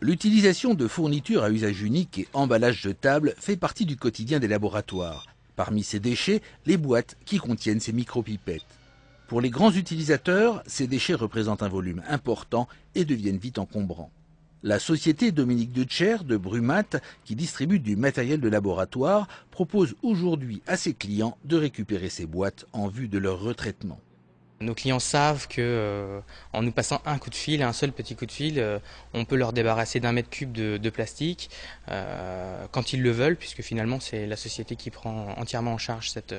L'utilisation de fournitures à usage unique et emballages table fait partie du quotidien des laboratoires. Parmi ces déchets, les boîtes qui contiennent ces micropipettes. Pour les grands utilisateurs, ces déchets représentent un volume important et deviennent vite encombrants. La société Dominique Dutcher de Brumat, qui distribue du matériel de laboratoire, propose aujourd'hui à ses clients de récupérer ces boîtes en vue de leur retraitement. Nos clients savent que euh, en nous passant un coup de fil, un seul petit coup de fil, euh, on peut leur débarrasser d'un mètre cube de, plastique euh, quand ils le veulent, puisque finalement c'est la société qui prend entièrement en charge cette,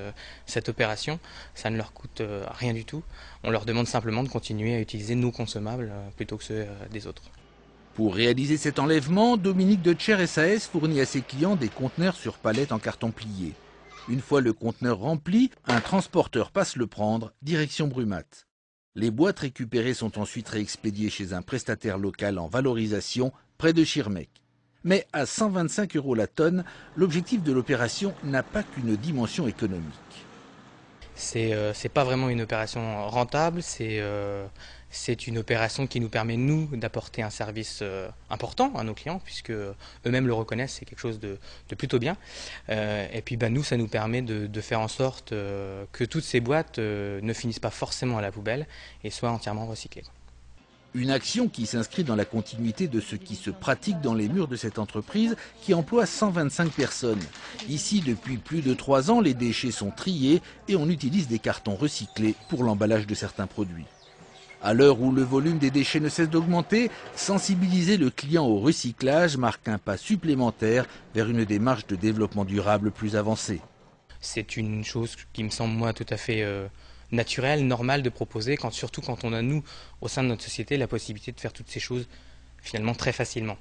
cette opération. Ça ne leur coûte rien du tout. On leur demande simplement de continuer à utiliser nos consommables plutôt que ceux des autres. Pour réaliser cet enlèvement, Dominique de Cher SAS fournit à ses clients des conteneurs sur palette en carton plié. Une fois le conteneur rempli, un transporteur passe le prendre, direction Brumat. Les boîtes récupérées sont ensuite réexpédiées chez un prestataire local en valorisation, près de Schirmeck. Mais à 125 euros la tonne, l'objectif de l'opération n'a pas qu'une dimension économique. C'est euh, pas vraiment une opération rentable, c'est... Euh, c'est une opération qui nous permet, nous, d'apporter un service euh, important à nos clients, puisque eux-mêmes le reconnaissent, c'est quelque chose de, plutôt bien. Euh, et puis, bah, nous, ça nous permet de, faire en sorte euh, que toutes ces boîtes ne finissent pas forcément à la poubelle et soient entièrement recyclées. Une action qui s'inscrit dans la continuité de ce qui se pratique dans les murs de cette entreprise qui emploie 125 personnes. Ici, depuis plus de trois ans, les déchets sont triés et on utilise des cartons recyclés pour l'emballage de certains produits. À l'heure où le volume des déchets ne cesse d'augmenter, sensibiliser le client au recyclage marque un pas supplémentaire vers une démarche de développement durable plus avancée. C'est une chose qui me semble moi tout à fait euh, naturelle, normale de proposer, surtout quand on a nous, au sein de notre société, la possibilité de faire toutes ces choses finalement très facilement.